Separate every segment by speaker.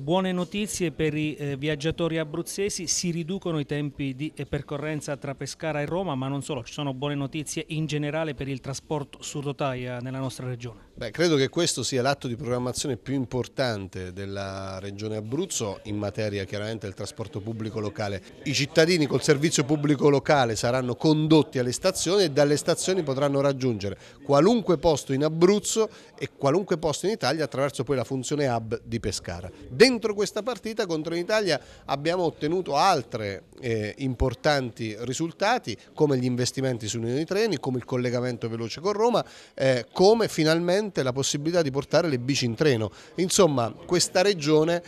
Speaker 1: Buone notizie per i eh, viaggiatori abruzzesi, si riducono i tempi di eh, percorrenza tra Pescara e Roma, ma non solo, ci sono buone notizie in generale per il trasporto su rotaia nella nostra regione.
Speaker 2: Beh, credo che questo sia l'atto di programmazione più importante della Regione Abruzzo in materia chiaramente del trasporto pubblico locale. I cittadini col servizio pubblico locale saranno condotti alle stazioni e dalle stazioni potranno raggiungere qualunque posto in Abruzzo e qualunque posto in Italia attraverso poi la funzione hub di Pescara. Dentro questa partita contro l'Italia abbiamo ottenuto altri eh, importanti risultati come gli investimenti sull'unione di treni, come il collegamento veloce con Roma, eh, come finalmente importante la possibilità di portare le bici in treno. Insomma, questa regione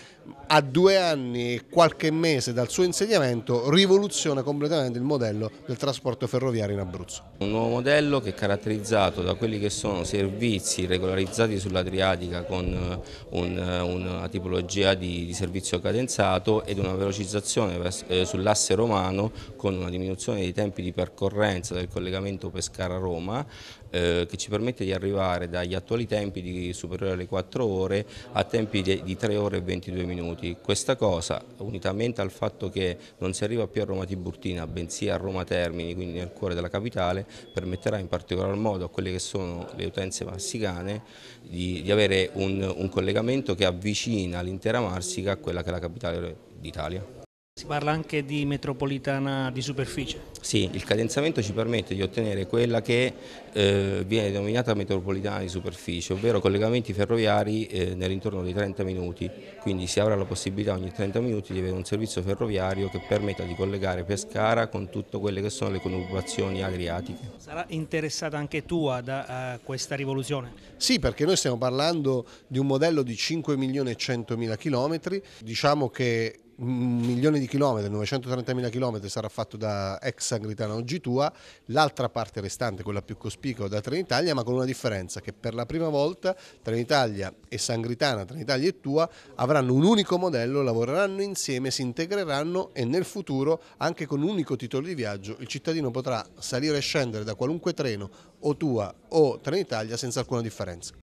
Speaker 2: a due anni e qualche mese dal suo insediamento rivoluziona completamente il modello del trasporto ferroviario in Abruzzo.
Speaker 3: Un nuovo modello che è caratterizzato da quelli che sono servizi regolarizzati sull'Adriatica con eh, un, eh, una tipologia di, di, servizio cadenzato ed una velocizzazione eh, sull'asse romano con una diminuzione dei tempi di percorrenza del collegamento Pescara-Roma eh, che ci permette di arrivare dagli attuali attuali tempi di superiore alle 4 ore a tempi di 3 ore e 22 minuti. Questa cosa, unitamente al fatto che non si arriva più a Roma Tiburtina, bensì a Roma Termini, quindi nel cuore della capitale, permetterà in particolar modo a quelle che sono le utenze marsicane di, di avere un, un collegamento che avvicina l'intera Marsica a quella che è la capitale d'Italia.
Speaker 1: Si parla anche di metropolitana di superficie?
Speaker 3: Sì, il cadenzamento ci permette di ottenere quella che eh, viene denominata metropolitana di superficie, ovvero collegamenti ferroviari eh, nell'intorno di 30 minuti, quindi si avrà la possibilità ogni 30 minuti di avere un servizio ferroviario che permetta di collegare Pescara con tutte quelle che sono le conurbazioni adriatiche.
Speaker 1: Sarà interessata anche tu a eh, questa rivoluzione?
Speaker 2: Sì, perché noi stiamo parlando di un modello di 5 milioni e 100 mila chilometri, diciamo che un milione di chilometri, 930.000 chilometri sarà fatto da ex Sangritana oggi tua, l'altra parte restante, quella più cospicua da Trenitalia, ma con una differenza che per la prima volta Trenitalia e Sangritana, Trenitalia e tua avranno un unico modello, lavoreranno insieme, si integreranno e nel futuro anche con un unico titolo di viaggio il cittadino potrà salire e scendere da qualunque treno o tua o Trenitalia senza alcuna differenza.